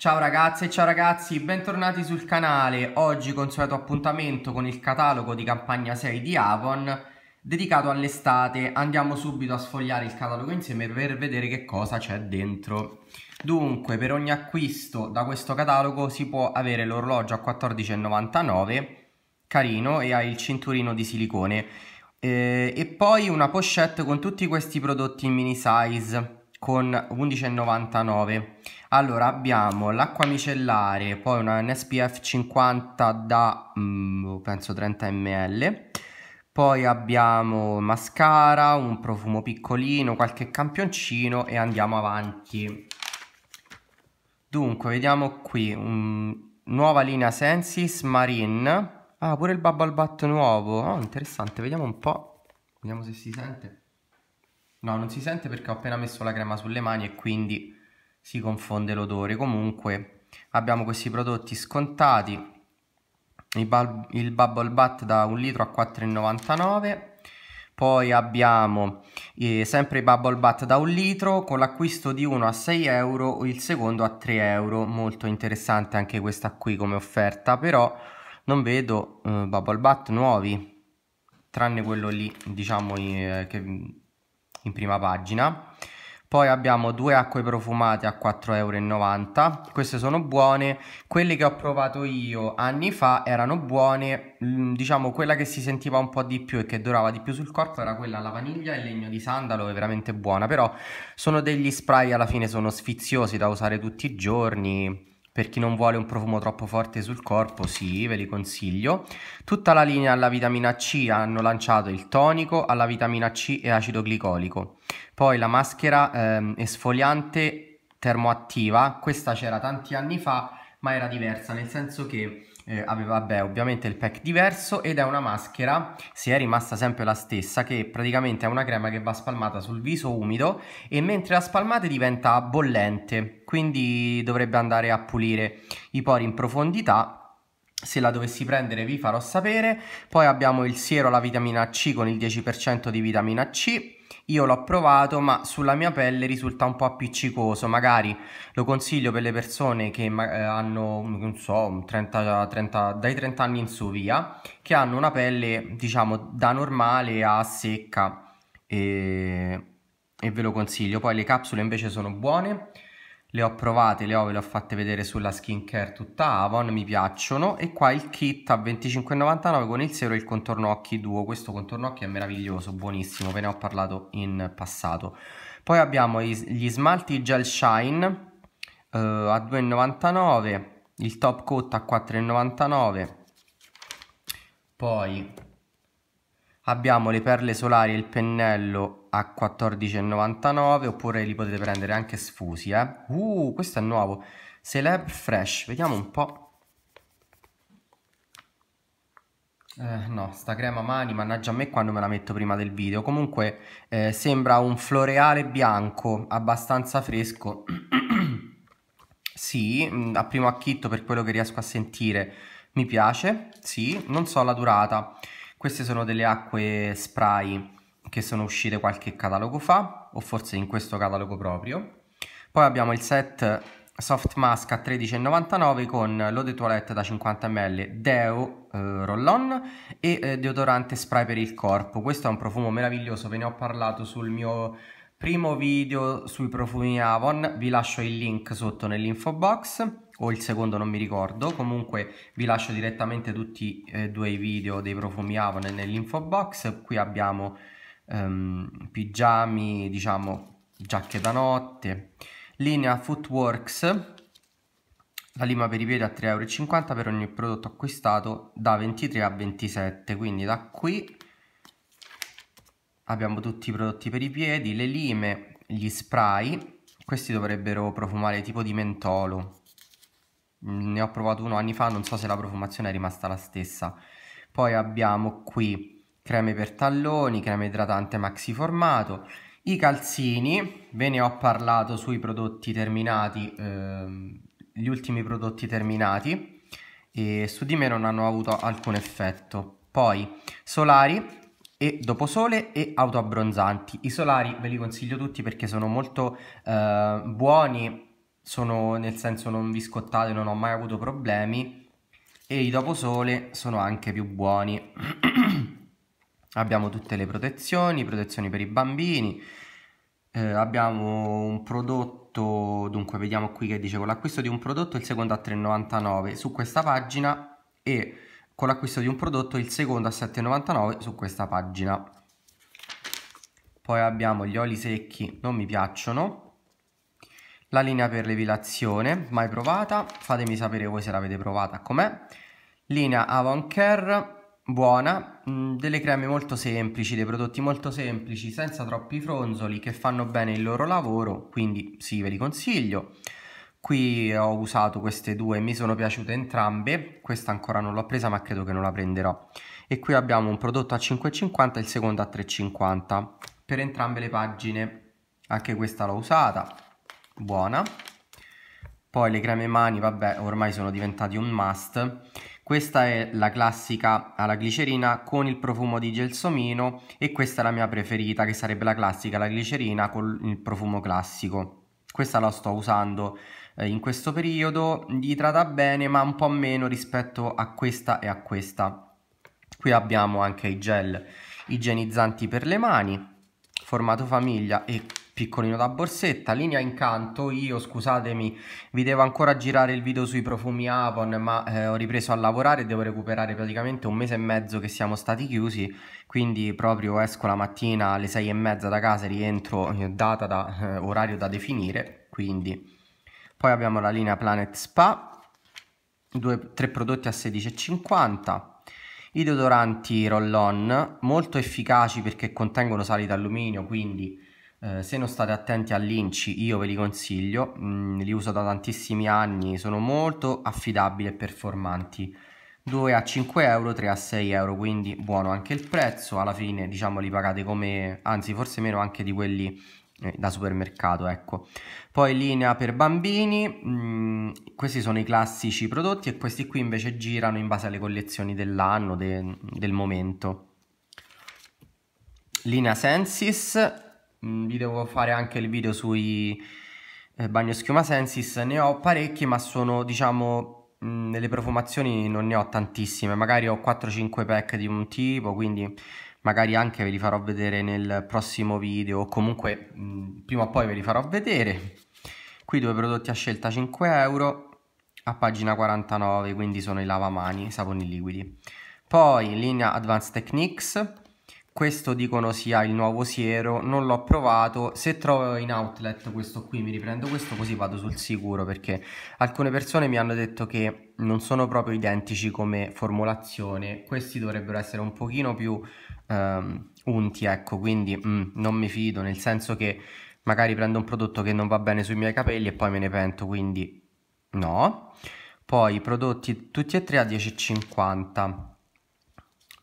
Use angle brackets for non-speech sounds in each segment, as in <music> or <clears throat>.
Ciao ragazze e ciao ragazzi, bentornati sul canale. Oggi consueto appuntamento con il catalogo di campagna 6 di Avon dedicato all'estate. Andiamo subito a sfogliare il catalogo insieme per vedere che cosa c'è dentro. Dunque, per ogni acquisto da questo catalogo si può avere l'orologio a 14,99, carino, e hai il cinturino di silicone. Eh, e poi una pochette con tutti questi prodotti in mini size con 11,99 allora abbiamo l'acqua micellare poi una SPF 50 da mh, mm, penso 30 ml poi abbiamo mascara un profumo piccolino qualche campioncino e andiamo avanti dunque vediamo qui um, nuova linea Sensis Marine ah pure il bubble butt nuovo oh, interessante vediamo un po' vediamo se si sente No, non si sente perché ho appena messo la crema sulle mani e quindi si confonde l'odore. Comunque abbiamo questi prodotti scontati. Il, bub- il Bubble Butt da 1 litro a 4,99. Poi abbiamo eh, sempre i Bubble Butt da un litro con l'acquisto di uno a 6 euro, il secondo a 3 euro. Molto interessante anche questa qui come offerta, però non vedo eh, Bubble Butt nuovi, tranne quello lì, diciamo eh, che in prima pagina. Poi abbiamo due acque profumate a 4,90 euro. Queste sono buone. Quelle che ho provato io anni fa erano buone. Mm, diciamo quella che si sentiva un po' di più e che durava di più sul corpo era quella alla vaniglia e legno di sandalo, è veramente buona. Però sono degli spray alla fine sono sfiziosi da usare tutti i giorni per chi non vuole un profumo troppo forte sul corpo, sì, ve li consiglio. Tutta la linea alla vitamina C hanno lanciato il tonico alla vitamina C e acido glicolico. Poi la maschera ehm, esfoliante termoattiva, questa c'era tanti anni fa, ma era diversa, nel senso che eh, aveva beh, ovviamente il pack diverso ed è una maschera, se è rimasta sempre la stessa, che praticamente è una crema che va spalmata sul viso umido e mentre la spalmate diventa bollente, quindi dovrebbe andare a pulire i pori in profondità se la dovessi prendere vi farò sapere. Poi abbiamo il siero alla vitamina C con il 10% di vitamina C, io l'ho provato, ma sulla mia pelle risulta un po' appiccicoso. Magari lo consiglio per le persone che eh, hanno, non so, 30, 30, dai 30 anni in su via, che hanno una pelle, diciamo, da normale a secca. E, e ve lo consiglio. Poi le capsule invece sono buone le ho provate, le ho, ve le ho fatte vedere sulla skincare tutta Avon, mi piacciono e qua il kit a 25,99 con il sero e il contorno occhi duo, questo contorno occhi è meraviglioso, buonissimo, ve ne ho parlato in passato. Poi abbiamo gli smalti gel shine eh, a 2,99, il top coat a 4,99, poi abbiamo le perle solari e il pennello a 14,99 oppure li potete prendere anche sfusi eh? uh questo è nuovo Celeb Fresh vediamo un po' Eh, no, sta crema mani, mannaggia a me quando me la metto prima del video. Comunque eh, sembra un floreale bianco, abbastanza fresco. <clears throat> sì, mm, a primo acchitto per quello che riesco a sentire mi piace, sì, non so la durata. Queste sono delle acque spray che sono uscite qualche catalogo fa, o forse in questo catalogo proprio. Poi abbiamo il set Soft Mask a 13,99 con l'eau de toilette da 50 ml Deo eh, Roll-On e eh, deodorante spray per il corpo. Questo è un profumo meraviglioso, ve ne ho parlato sul mio primo video sui profumi Avon, vi lascio il link sotto nell'info box o il secondo non mi ricordo comunque vi lascio direttamente tutti e eh, due i video dei profumi Avon nell'info box qui abbiamo ehm, pigiami diciamo giacche da notte linea Footworks la lima per i piedi a 3,50 euro per ogni prodotto acquistato da 23 a 27 quindi da qui abbiamo tutti i prodotti per i piedi le lime gli spray questi dovrebbero profumare tipo di mentolo Mm, ne ho provato uno anni fa, non so se la profumazione è rimasta la stessa. Poi abbiamo qui creme per talloni, crema idratante maxi formato, i calzini, ve ne ho parlato sui prodotti terminati, ehm, gli ultimi prodotti terminati e su di me non hanno avuto alcun effetto. Poi solari e dopo sole e autoabbronzanti. I solari ve li consiglio tutti perché sono molto eh, buoni sono nel senso non viscottate, non ho mai avuto problemi e i dopo sole sono anche più buoni. <clears throat> abbiamo tutte le protezioni, protezioni per i bambini, eh, abbiamo un prodotto, dunque vediamo qui che dice con l'acquisto di un prodotto il secondo a 3,99 su questa pagina e con l'acquisto di un prodotto il secondo a 7,99 su questa pagina. Poi abbiamo gli oli secchi, non mi piacciono, la linea per levilazione, mai provata, fatemi sapere voi se l'avete provata com'è, linea Avon Care, buona, mm, delle creme molto semplici, dei prodotti molto semplici, senza troppi fronzoli, che fanno bene il loro lavoro, quindi sì, ve li consiglio. Qui ho usato queste due, mi sono piaciute entrambe, questa ancora non l'ho presa ma credo che non la prenderò. E qui abbiamo un prodotto a 5,50 e il secondo a 3,50 per entrambe le pagine, anche questa l'ho usata buona. Poi le creme mani, vabbè, ormai sono diventati un must. Questa è la classica alla glicerina con il profumo di gelsomino e questa è la mia preferita che sarebbe la classica alla glicerina con il profumo classico. Questa la sto usando eh, in questo periodo, idrata bene ma un po' meno rispetto a questa e a questa. Qui abbiamo anche i gel igienizzanti per le mani, formato famiglia e piccolino da borsetta, linea incanto, io scusatemi vi devo ancora girare il video sui profumi Avon ma eh, ho ripreso a lavorare e devo recuperare praticamente un mese e mezzo che siamo stati chiusi quindi proprio esco la mattina alle sei e mezza da casa e rientro eh, data da eh, orario da definire quindi poi abbiamo la linea Planet Spa due, tre prodotti a 16,50 i deodoranti roll on molto efficaci perché contengono sali d'alluminio quindi eh, se non state attenti a linci, io ve li consiglio, mm, li uso da tantissimi anni, sono molto affidabili e performanti. 2 a 5 euro, 3 a 6 euro, quindi buono anche il prezzo, alla fine diciamo li pagate come, anzi forse meno anche di quelli eh, da supermercato ecco poi linea per bambini mh, mm, questi sono i classici prodotti e questi qui invece girano in base alle collezioni dell'anno de, del momento linea sensis Mm, vi devo fare anche il video sui eh, bagno schiuma sensis, ne ho parecchi ma sono diciamo nelle mm, profumazioni non ne ho tantissime, magari ho 4-5 pack di un tipo, quindi magari anche ve li farò vedere nel prossimo video o comunque mh, mm, prima o poi ve li farò vedere. Qui due prodotti a scelta 5 euro, a pagina 49, quindi sono i lavamani, i saponi liquidi. Poi in linea Advanced Techniques, questo dicono sia il nuovo siero, non l'ho provato, se trovo in outlet questo qui mi riprendo questo così vado sul sicuro perché alcune persone mi hanno detto che non sono proprio identici come formulazione, questi dovrebbero essere un pochino più ehm, unti ecco quindi mm, non mi fido nel senso che magari prendo un prodotto che non va bene sui miei capelli e poi me ne pento quindi no. Poi prodotti tutti e tre a 10,50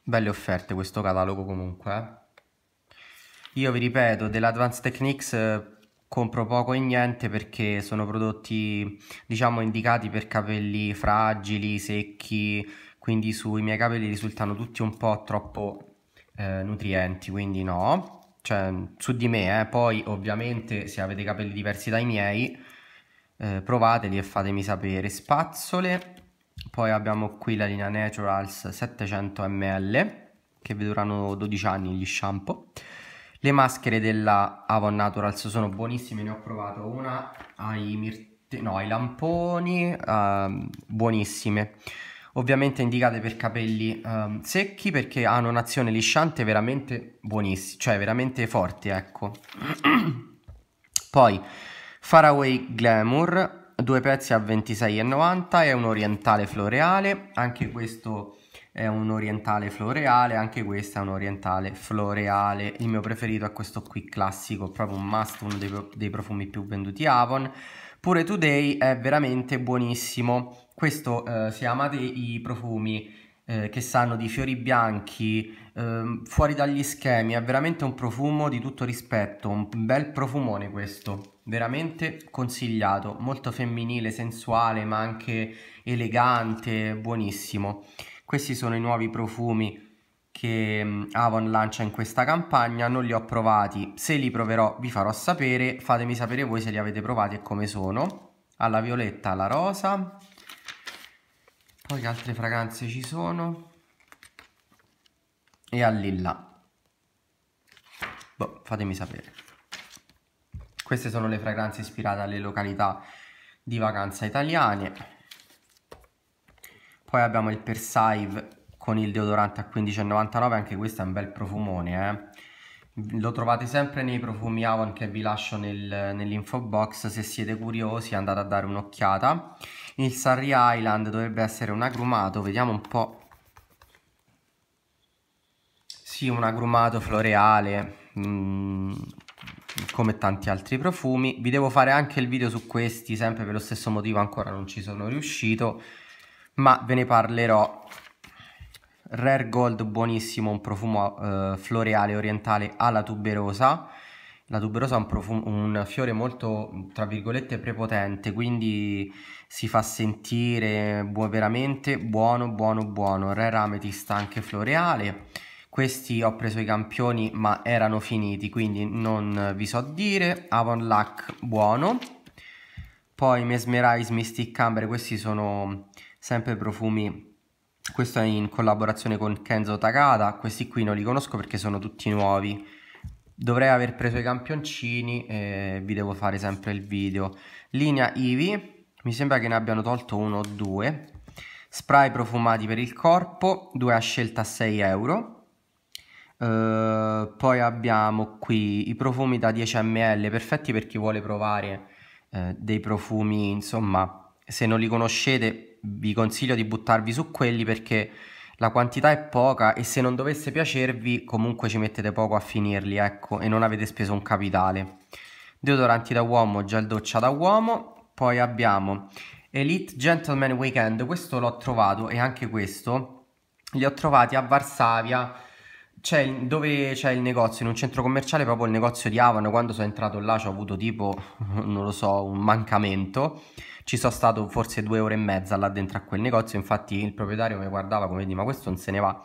belle offerte questo catalogo comunque eh. io vi ripeto dell'Advanced Techniques eh, compro poco e niente perché sono prodotti diciamo indicati per capelli fragili, secchi, quindi sui miei capelli risultano tutti un po' troppo eh, nutrienti, quindi no. Cioè, su di me, eh. poi ovviamente se avete capelli diversi dai miei, eh, provateli e fatemi sapere. Spazzole, poi abbiamo qui la linea Naturals 700 ml che vi durano 12 anni gli shampoo le maschere della Avon Naturals sono buonissime ne ho provato una ai, mirte, no, ai lamponi uh, buonissime ovviamente indicate per capelli um, secchi perché hanno un'azione lisciante veramente buonissima, cioè veramente forte, ecco. <clears throat> Poi Faraway Glamour due pezzi a 26,90 è un orientale floreale, anche questo è un orientale floreale, anche questo è un orientale floreale. Il mio preferito è questo qui classico, proprio un must, uno dei, dei profumi più venduti Avon. Pure Today è veramente buonissimo. Questo eh, se amate i profumi eh, che sanno di fiori bianchi, eh, fuori dagli schemi, è veramente un profumo di tutto rispetto, un bel profumone questo veramente consigliato, molto femminile, sensuale, ma anche elegante, buonissimo. Questi sono i nuovi profumi che mm, Avon lancia in questa campagna, non li ho provati, se li proverò vi farò sapere, fatemi sapere voi se li avete provati e come sono, alla violetta, alla rosa, poi che altre fragranze ci sono, e al lilla. Boh, fatemi sapere. Queste sono le fragranze ispirate alle località di vacanza italiane. Poi abbiamo il Persive con il deodorante a 15,99, anche questo è un bel profumone, eh? Lo trovate sempre nei profumi Avon che vi lascio nel, nell'info box, se siete curiosi andate a dare un'occhiata. Il Surrey Island dovrebbe essere un agrumato, vediamo un po'. Sì, un agrumato floreale, mm, come tanti altri profumi vi devo fare anche il video su questi sempre per lo stesso motivo ancora non ci sono riuscito ma ve ne parlerò Rare Gold buonissimo un profumo eh, floreale orientale alla tuberosa la tuberosa è un, profumo, un fiore molto tra virgolette prepotente quindi si fa sentire bu veramente buono buono buono Rare Amethyst anche floreale questi ho preso i campioni ma erano finiti quindi non vi so dire Avon Luck buono poi Mesmerize Mystic Amber questi sono sempre profumi questo è in collaborazione con Kenzo Takada questi qui non li conosco perché sono tutti nuovi dovrei aver preso i campioncini e vi devo fare sempre il video linea Ivi mi sembra che ne abbiano tolto uno o due spray profumati per il corpo due a scelta a 6 euro Uh, poi abbiamo qui i profumi da 10 ml, perfetti per chi vuole provare eh, dei profumi, insomma, se non li conoscete vi consiglio di buttarvi su quelli perché la quantità è poca e se non dovesse piacervi comunque ci mettete poco a finirli, ecco, e non avete speso un capitale. Deodoranti da uomo, gel doccia da uomo, poi abbiamo Elite Gentleman Weekend, questo l'ho trovato e anche questo li ho trovati a Varsavia c'è cioè, il, dove c'è il negozio, in un centro commerciale, proprio il negozio di Avano, quando sono entrato là ho avuto tipo, <laughs> non lo so, un mancamento. Ci sono stato forse due ore e mezza là dentro a quel negozio, infatti il proprietario mi guardava come di ma questo non se ne va.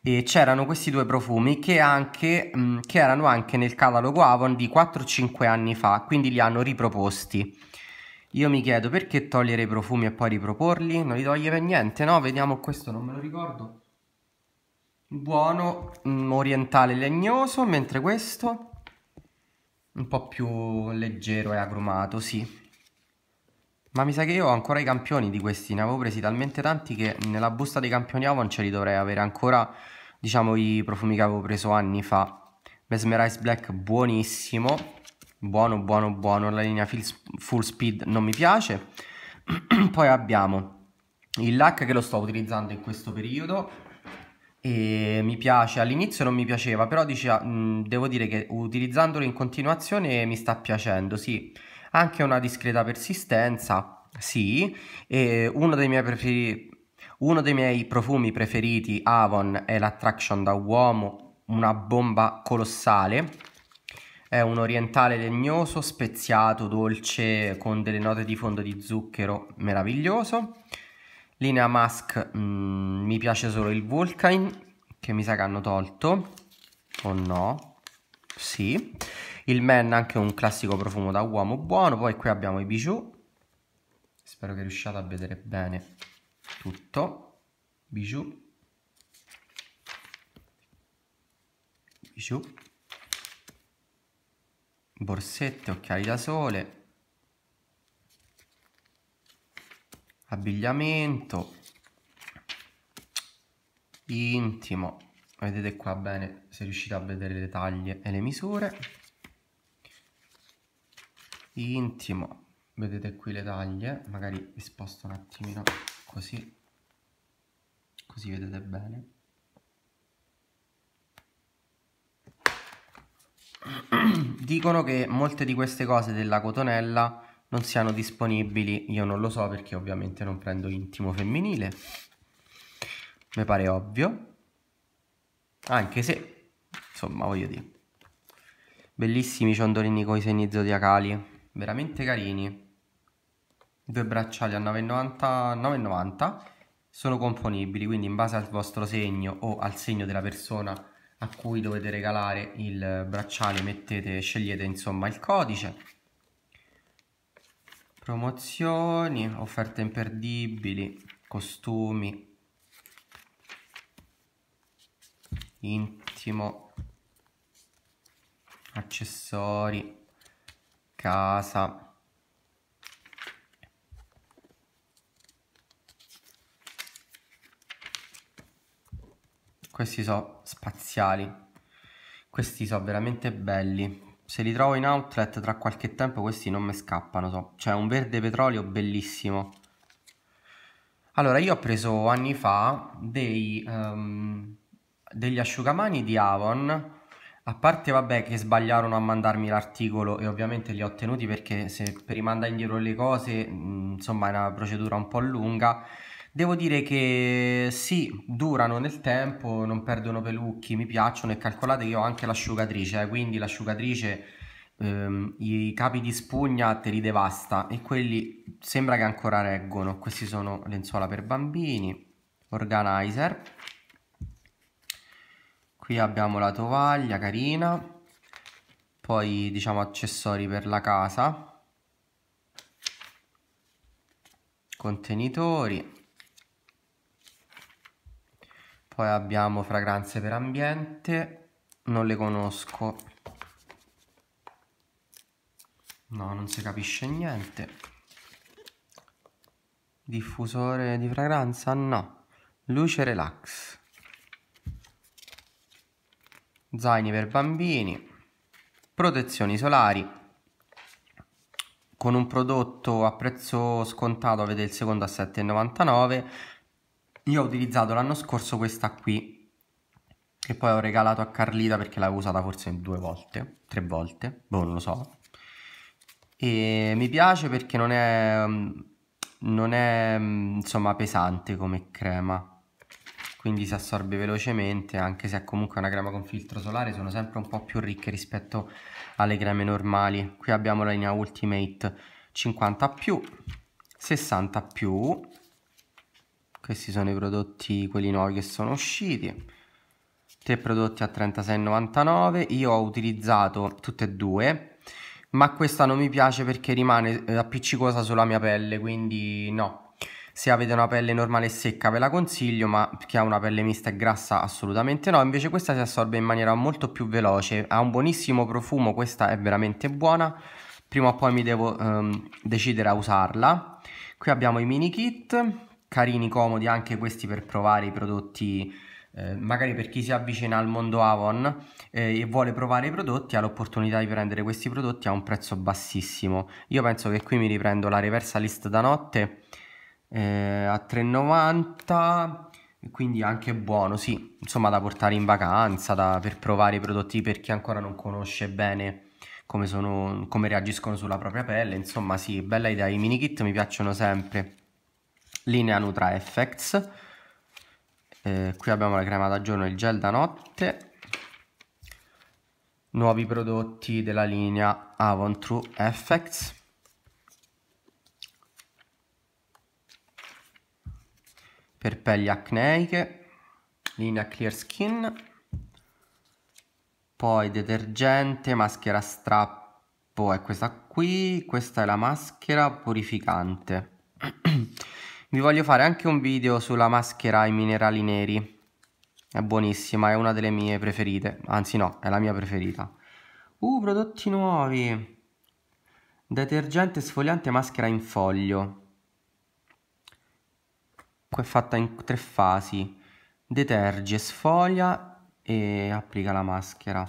E c'erano questi due profumi che, anche, mm, che erano anche nel catalogo Avon di 4-5 anni fa, quindi li hanno riproposti. Io mi chiedo perché togliere i profumi e poi riproporli? Non li toglie per niente, no? Vediamo questo, non me lo ricordo buono orientale legnoso, mentre questo un po' più leggero e agrumato, sì. Ma mi sa che io ho ancora i campioni di questi, ne avevo presi talmente tanti che nella busta dei campioni Avon ce li dovrei avere ancora, diciamo, i profumi che avevo preso anni fa. Mesmerize Black buonissimo, buono, buono, buono, la linea full speed non mi piace. <clears throat> Poi abbiamo il lac che lo sto utilizzando in questo periodo, e mi piace, all'inizio non mi piaceva, però diceva, ah, mh, mm, devo dire che utilizzandolo in continuazione mi sta piacendo, sì, anche una discreta persistenza, sì, e uno dei miei preferiti... Uno dei miei profumi preferiti, Avon, è l'attraction da uomo, una bomba colossale. È un orientale legnoso, speziato, dolce, con delle note di fondo di zucchero meraviglioso. Linea Mask mh, mm, mi piace solo il vulcan che mi sa che hanno tolto, o oh no? Sì. Il Man anche un classico profumo da uomo buono, poi qui abbiamo i Bijou, spero che riusciate a vedere bene tutto, Bijou. Bijou. Borsette, occhiali da sole, abbigliamento, intimo, vedete qua bene se riuscite a vedere le taglie e le misure, intimo, vedete qui le taglie, magari vi sposto un attimino così, così vedete bene. Dicono che molte di queste cose della cotonella non siano disponibili, io non lo so perché ovviamente non prendo intimo femminile, mi pare ovvio, anche se, insomma, voglio dire, bellissimi ciondolini con i segni zodiacali, veramente carini, due bracciali a 9,90, sono componibili, quindi in base al vostro segno o al segno della persona a cui dovete regalare il bracciale mettete, scegliete insomma il codice promozioni, offerte imperdibili, costumi, intimo, accessori, casa, questi sono spaziali, questi sono veramente belli, se li trovo in outlet tra qualche tempo questi non mi scappano. So. C'è un verde petrolio bellissimo. Allora, io ho preso anni fa dei, um, degli asciugamani di Avon. A parte, vabbè, che sbagliarono a mandarmi l'articolo e ovviamente li ho tenuti perché se per rimandare indietro le cose, insomma, è una procedura un po' lunga. Devo dire che sì, durano nel tempo, non perdono pelucchi, mi piacciono e calcolate che io ho anche l'asciugatrice, eh, quindi l'asciugatrice ehm, i capi di spugna te li devasta e quelli sembra che ancora reggono. Questi sono lenzuola per bambini, organizer. Qui abbiamo la tovaglia carina, poi diciamo accessori per la casa, contenitori poi abbiamo fragranze per ambiente non le conosco no non si capisce niente diffusore di fragranza no luce relax zaini per bambini protezioni solari con un prodotto a prezzo scontato avete il secondo a 7,99 io ho utilizzato l'anno scorso questa qui, che poi ho regalato a Carlita perché l'avevo usata forse due volte, tre volte, boh, non lo so. E mi piace perché non è, mm, non è mm, insomma pesante come crema quindi si assorbe velocemente anche se è comunque una crema con filtro solare sono sempre un po' più ricche rispetto alle creme normali qui abbiamo la linea Ultimate 50 60 questi sono i prodotti, quelli nuovi che sono usciti. Tre prodotti a 36,99. Io ho utilizzato tutte e due, ma questa non mi piace perché rimane eh, appiccicosa sulla mia pelle, quindi no. Se avete una pelle normale e secca ve la consiglio, ma chi ha una pelle mista e grassa assolutamente no. Invece questa si assorbe in maniera molto più veloce, ha un buonissimo profumo, questa è veramente buona. Prima o poi mi devo ehm, decidere a usarla. Qui abbiamo i mini kit carini, comodi anche questi per provare i prodotti eh, magari per chi si avvicina al mondo Avon eh, e vuole provare i prodotti ha l'opportunità di prendere questi prodotti a un prezzo bassissimo io penso che qui mi riprendo la reversa list da notte eh, a 3,90 quindi anche buono sì insomma da portare in vacanza da, per provare i prodotti per chi ancora non conosce bene come, sono, come reagiscono sulla propria pelle insomma sì bella idea i mini kit mi piacciono sempre linea Nutra Effects eh, qui abbiamo la crema da giorno e il gel da notte nuovi prodotti della linea Avon True Effects per pelli acneiche linea Clear Skin poi detergente, maschera strappo è questa qui, questa è la maschera purificante <clears throat> Vi voglio fare anche un video sulla maschera ai minerali neri. È buonissima, è una delle mie preferite. Anzi no, è la mia preferita. Uh, prodotti nuovi. Detergente sfogliante maschera in foglio. Qua è fatta in tre fasi. Deterge, sfoglia e applica la maschera.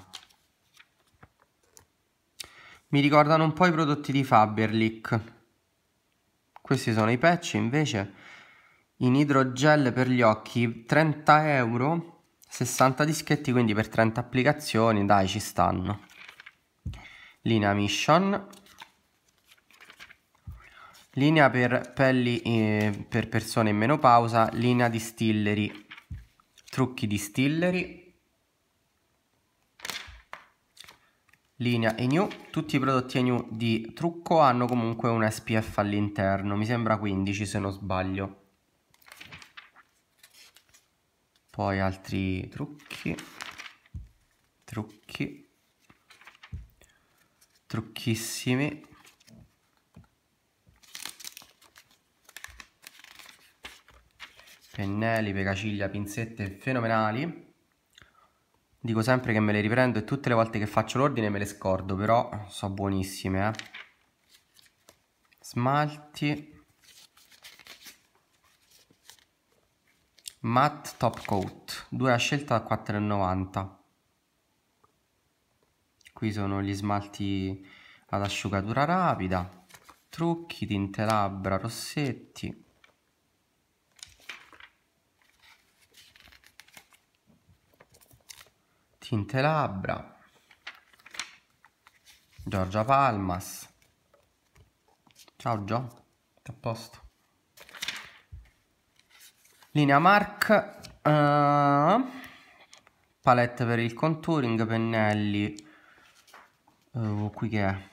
Mi ricordano un po' i prodotti di Faberlic questi sono i patch invece in idrogel per gli occhi 30 euro 60 dischetti quindi per 30 applicazioni dai ci stanno linea mission linea per pelli eh, per persone in menopausa linea distillery trucchi distillery linea ENU, tutti i prodotti ENU di trucco hanno comunque un SPF all'interno mi sembra 15 se non sbaglio poi altri trucchi trucchi trucchissimi pennelli, pegaciglia, pinzette fenomenali Dico sempre che me le riprendo e tutte le volte che faccio l'ordine me le scordo, però sono buonissime, eh. Smalti. Matte Top Coat, due a scelta da 4,90. Qui sono gli smalti ad asciugatura rapida, trucchi, tinte labbra, rossetti. Tinte Labbra, Giorgia Palmas. Ciao Gio, a posto. Linea Mark, uh, palette per il contouring, pennelli, uh, qui che è?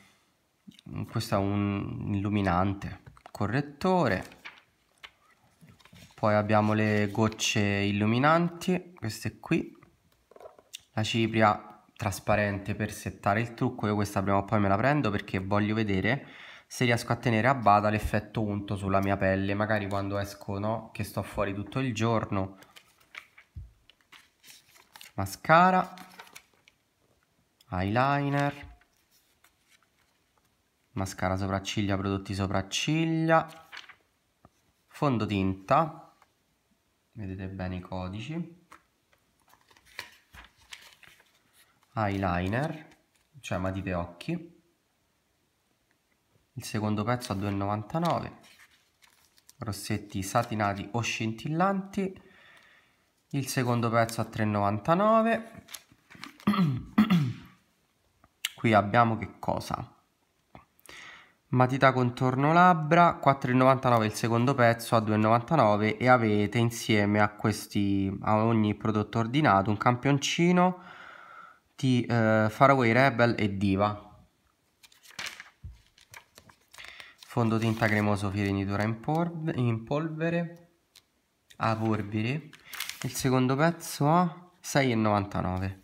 Questo è un illuminante, correttore. Poi abbiamo le gocce illuminanti, queste qui, la cipria trasparente per settare il trucco, io questa prima o poi me la prendo perché voglio vedere se riesco a tenere a bada l'effetto unto sulla mia pelle, magari quando esco, no? Che sto fuori tutto il giorno. Mascara, eyeliner, mascara sopracciglia, prodotti sopracciglia, fondotinta, vedete bene i codici, eyeliner, cioè matite occhi. Il secondo pezzo a 2,99. Rossetti satinati o scintillanti. Il secondo pezzo a 3,99. <clears throat> Qui abbiamo che cosa? matita contorno labbra 4,99 il secondo pezzo a 2,99 e avete insieme a questi a ogni prodotto ordinato un campioncino di eh, Faraway Rebel e Diva fondotinta cremoso fiorinitura in, in polvere a polvere il secondo pezzo a 6,99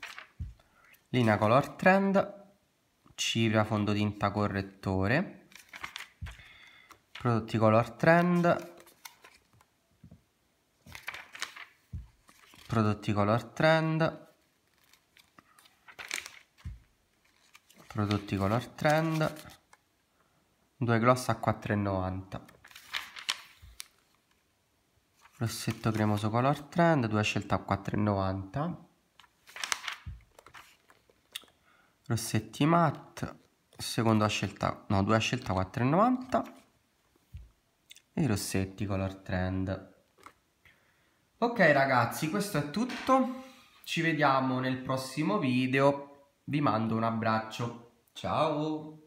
linea color trend Cipria fondotinta correttore prodotti color trend prodotti color trend prodotti color trend due gloss a 4,90 rossetto cremoso color trend due scelte a 4,90 rossetti matte secondo a scelta no due scelte a 4,90 e rossetti color trend ok ragazzi questo è tutto ci vediamo nel prossimo video vi mando un abbraccio Ciao!